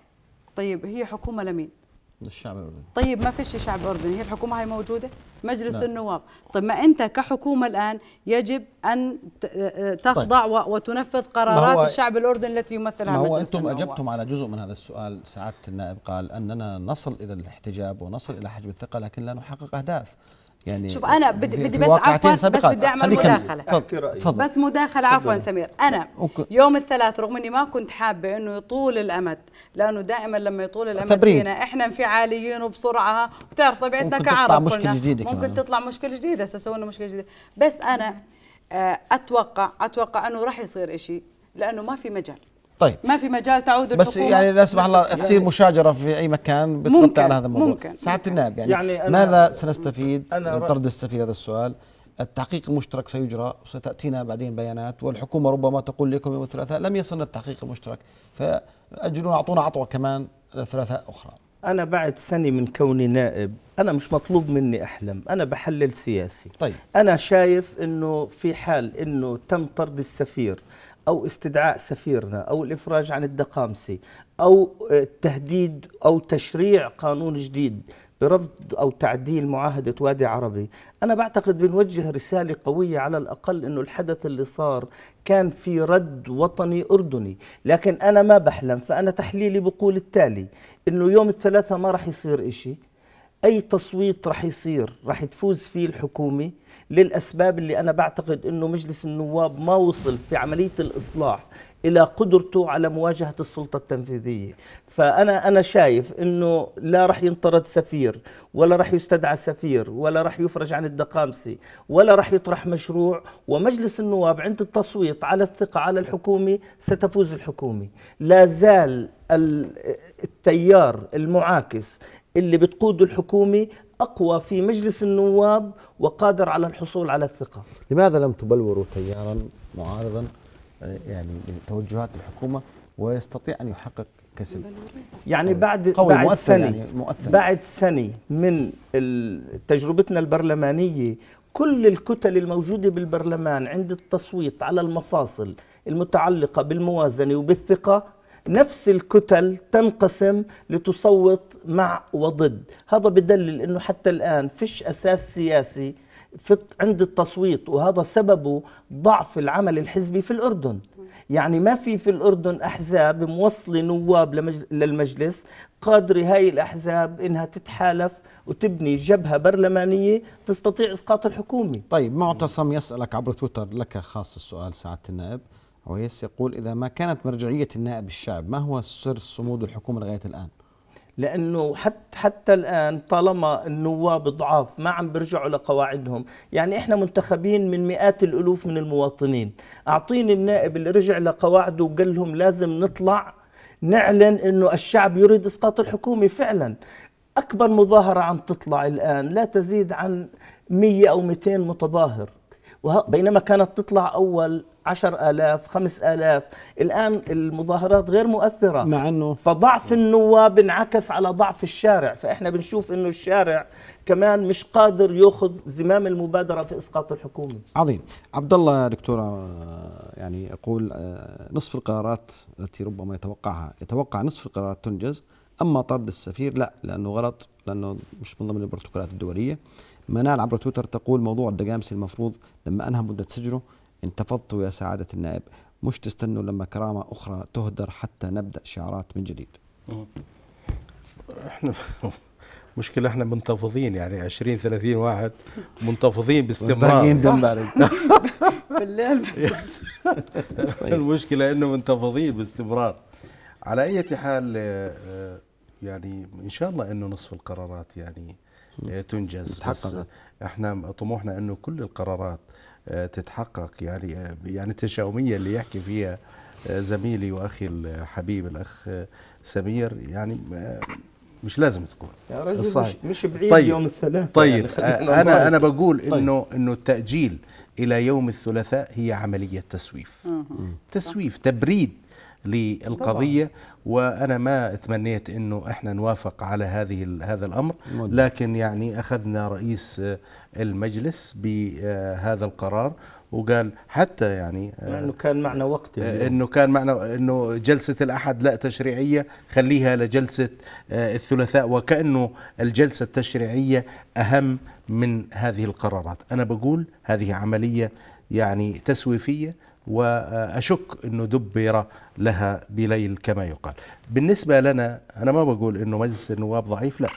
طيب هي حكومة لمين؟ للشعب الاردني طيب ما فيش شعب اردني هي الحكومه هاي موجوده مجلس لا. نعم. النواب طيب ما انت كحكومه الان يجب ان آه، آه، طيب. تخضع طيب. وتنفذ قرارات الشعب الاردني التي يمثلها ما هو مجلس انتم النواب. اجبتم على جزء من هذا السؤال سعاده النائب قال اننا نصل الى الاحتجاب ونصل الى حجب الثقه لكن لا نحقق اهداف يعني شوف انا بدي, بدي بس عفوا بس بدي اعمل مداخله تفضل بس مداخله عفوا سمير انا أوكي. يوم الثلاث رغم اني ما كنت حابه انه يطول الامد لانه دائما لما يطول الامد تبريد. فينا احنا انفعاليين وبسرعه وتعرف طبيعتنا كعرب ممكن تطلع مشكله جديده ممكن تطلع مشكله جديده هسه سوينا مشكله جديده بس انا آه، اتوقع اتوقع انه راح يصير شيء لانه ما في مجال طيب ما في مجال تعود بس الحكومة يعني لا سمح الله يعني تصير يعني مشاجره في اي مكان بتغطي على هذا الموضوع ممكن سعاده النائب يعني, يعني ماذا سنستفيد من طرد السفير هذا السؤال التحقيق المشترك سيجرى وستاتينا بعدين بيانات والحكومه ربما تقول لكم يوم الثلاثاء لم يصلنا التحقيق المشترك فاجلونا اعطونا عطوه كمان ثلاثاء اخرى انا بعد سنه من كوني نائب انا مش مطلوب مني احلم انا بحلل سياسي طيب انا شايف انه في حال انه تم طرد السفير أو استدعاء سفيرنا أو الإفراج عن الدقامسي أو آه، تهديد أو تشريع قانون جديد برفض أو تعديل معاهدة وادي عربي أنا بعتقد بنوجه رسالة قوية على الأقل أنه الحدث اللي صار كان في رد وطني أردني لكن أنا ما بحلم فأنا تحليلي بقول التالي أنه يوم الثلاثة ما رح يصير إشي اي تصويت رح يصير رح تفوز فيه الحكومه للاسباب اللي انا بعتقد انه مجلس النواب ما وصل في عمليه الاصلاح الى قدرته على مواجهه السلطه التنفيذيه فانا انا شايف انه لا رح ينطرد سفير ولا رح يستدعى سفير ولا رح يفرج عن الدقامسي ولا رح يطرح مشروع ومجلس النواب عند التصويت على الثقه على الحكومه ستفوز الحكومه لا زال التيار المعاكس اللي بتقود الحكومة أقوى في مجلس النواب وقادر على الحصول على الثقة لماذا لم تبلوروا تيارا معارضا آه، يعني لتوجهات الحكومة ويستطيع أن يحقق كسب يعني آه، بعد قوي بعد مؤثر سنة يعني مؤثر. بعد سنة من تجربتنا البرلمانية كل الكتل الموجودة بالبرلمان عند التصويت على المفاصل المتعلقة بالموازنة وبالثقة نفس الكتل تنقسم لتصوت مع وضد هذا بدلل أنه حتى الآن فيش أساس سياسي في عند التصويت وهذا سببه ضعف العمل الحزبي في الأردن يعني ما في في الأردن أحزاب موصلة نواب للمجلس قادرة هاي الأحزاب إنها تتحالف وتبني جبهة برلمانية تستطيع إسقاط الحكومة طيب معتصم يسألك عبر تويتر لك خاص السؤال سعادة النائب عويس يقول إذا ما كانت مرجعية النائب الشعب ما هو سر صمود الحكومة لغاية الآن؟ لانه حتى حتى الان طالما النواب ضعاف ما عم بيرجعوا لقواعدهم، يعني احنا منتخبين من مئات الالوف من المواطنين، اعطيني النائب اللي رجع لقواعده وقال لهم لازم نطلع نعلن انه الشعب يريد اسقاط الحكومه فعلا. اكبر مظاهره عم تطلع الان لا تزيد عن 100 او 200 متظاهر. بينما كانت تطلع اول عشر ألاف خمس ألاف الآن المظاهرات غير مؤثرة مع أنه فضعف النواب انعكس على ضعف الشارع فإحنا بنشوف أنه الشارع كمان مش قادر يأخذ زمام المبادرة في إسقاط الحكومة عظيم عبد الله دكتورة آه، يعني أقول آه، نصف القرارات التي ربما يتوقعها يتوقع نصف القرارات تنجز أما طرد السفير لا لأنه غلط لأنه مش من ضمن البروتوكولات الدولية منال عبر تويتر تقول موضوع الدقامس المفروض لما أنهى مدة سجنه انتفضتوا يا سعادة النائب مش تستنوا لما كرامة أخرى تهدر حتى نبدأ شعارات من جديد احنا مشكلة احنا منتفضين يعني 20 30 واحد منتفضين باستمرار بالليل المشكلة انه منتفضين باستمرار على اي حال آه، يعني ان شاء الله انه نصف القرارات يعني آه، تنجز بس احنا طموحنا انه كل القرارات تتحقق يعني يعني التشاؤميه اللي يحكي فيها آه، زميلي واخي الحبيب الاخ آه، سمير يعني آه، مش لازم تكون يا رجل مش, مش بعيد طيب يوم الثلاثاء يعني، طيب يعني انا انا بقول طيب. انه انه التاجيل الى يوم الثلاثاء هي عمليه تسويف تسويف تبريد للقضية وأنا ما تمنيت أنه إحنا نوافق على هذه هذا الأمر لكن يعني أخذنا رئيس المجلس بهذا القرار وقال حتى يعني آه، انه كان معنا وقت آه، انه كان معنا انه جلسه الاحد لا تشريعيه خليها لجلسه آه، الثلاثاء وكانه الجلسه التشريعيه اهم من هذه القرارات انا بقول هذه عمليه يعني تسويفيه وأشك أنه دبر لها بليل كما يقال بالنسبة لنا أنا ما بقول أنه مجلس النواب ضعيف لا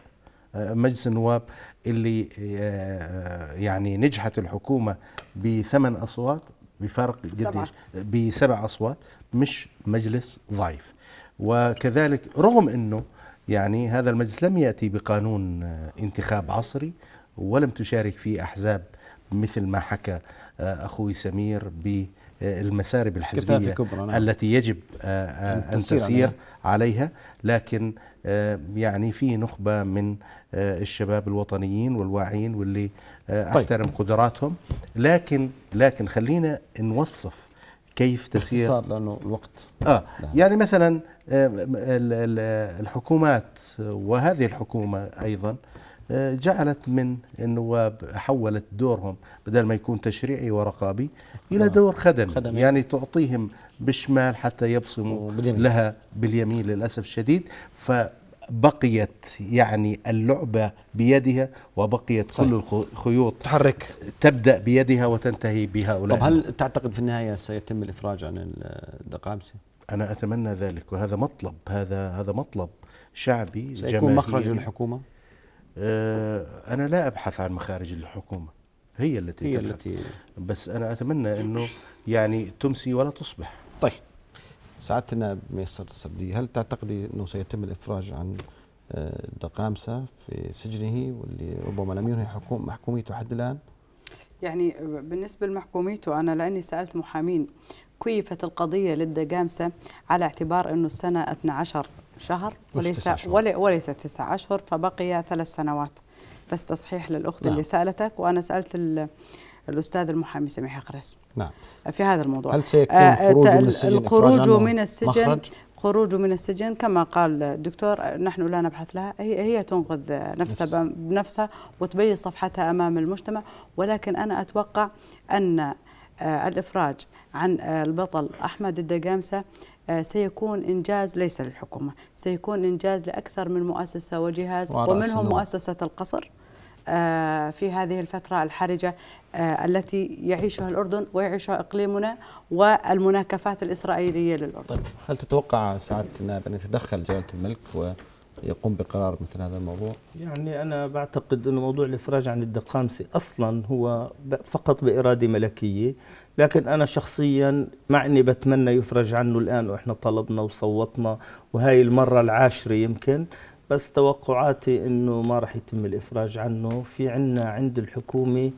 مجلس النواب اللي آه، يعني نجحت الحكومة بثمان أصوات بفرق قديش بسبع أصوات مش مجلس ضعيف وكذلك رغم أنه يعني هذا المجلس لم يأتي بقانون آه، انتخاب عصري ولم تشارك فيه أحزاب مثل ما حكى آه، أخوي سمير ب المسارب الحزبية كبرى نعم. التي يجب آه، آه، أن تسير عليها لكن آه، يعني في نخبة من الشباب الوطنيين والواعيين واللي طيب. أحترم طيب. قدراتهم لكن لكن خلينا نوصف كيف تسير باختصار لأنه الوقت آه يعني مثلا الحكومات وهذه الحكومة أيضا آه، جعلت من النواب حولت دورهم بدل ما يكون تشريعي ورقابي الى آه. دور خدمي, خدمي. يعني تعطيهم بالشمال حتى يبصموا باليمين. لها باليمين للاسف الشديد ف بقيت يعني اللعبة بيدها وبقيت صحيح. كل الخيوط تحرك تبدأ بيدها وتنتهي بهؤلاء طب هل تعتقد في النهاية سيتم الإفراج عن الدقامسة؟ أنا أتمنى ذلك وهذا مطلب هذا هذا مطلب شعبي سيكون مخرج الحكومة؟ آه، أنا لا أبحث عن مخارج الحكومة هي التي هي تبحث. التي بس أنا أتمنى أنه يعني تمسي ولا تصبح طيب سعادتنا ميسر السردي هل تعتقد أنه سيتم الإفراج عن آه، دقامسة في سجنه واللي ربما لم ينهي حكوم محكوميته حد الآن يعني بالنسبة لمحكوميته أنا لأني سألت محامين كيفت القضية للدقامسة على اعتبار أنه السنة 12 شهر وليس وليس تسعة أشهر فبقي ثلاث سنوات بس تصحيح للأخت نعم. اللي سألتك وأنا سألت الأستاذ المحامي سميح قرس نعم في هذا الموضوع هل سيكون آه، خروجه من السجن الخروج من السجن خروج خروجه من السجن كما قال الدكتور نحن لا نبحث لها هي, هي تنقذ نفسها بنفسها وتبين صفحتها أمام المجتمع ولكن أنا أتوقع أن آه، الإفراج عن آه، البطل أحمد الدقامسة آه، سيكون إنجاز ليس للحكومة سيكون إنجاز لأكثر من مؤسسة وجهاز ومنهم مؤسسة القصر آه، في هذه الفترة الحرجة آه، التي يعيشها الأردن ويعيشها إقليمنا والمناكفات الإسرائيلية للأردن طيب هل تتوقع سعادة النائب أن يتدخل جلالة الملك و يقوم بقرار مثل هذا الموضوع؟ يعني انا بعتقد انه موضوع الافراج عن الدقامسي اصلا هو فقط باراده ملكيه، لكن أنا شخصيا مع أني بتمنى يفرج عنه الآن وإحنا طلبنا وصوتنا وهي المرة العاشرة يمكن بس توقعاتي أنه ما راح يتم الإفراج عنه في عنا عند الحكومة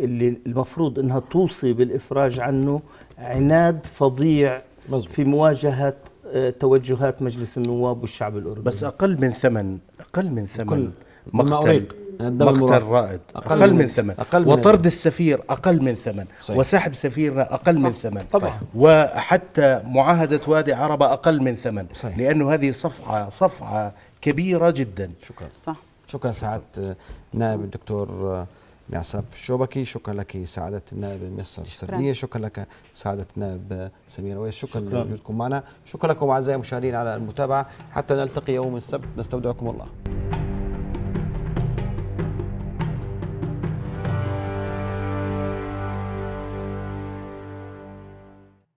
اللي المفروض أنها توصي بالإفراج عنه عناد فظيع في مواجهة آه، توجهات مجلس النواب والشعب الأردني بس أقل من ثمن أقل من ثمن مقتل مقتل رائد أقل, أقل من ثمن أقل من وطرد السفير أقل من ثمن صحيح. وسحب سفيرنا أقل صح. من ثمن طبعا. وحتى معاهدة وادي عربة أقل من ثمن صحيح. لأنه هذه صفعة صفعة كبيرة جدا شكرا صح شكرا سعادة نائب الدكتور معصب الشوبكي شكرا لك سعادة النائب مصر السردية شكرا لك سعادة النائب سمير ويس شكرا لوجودكم معنا شكرا لكم أعزائي المشاهدين على المتابعة حتى نلتقي يوم السبت نستودعكم الله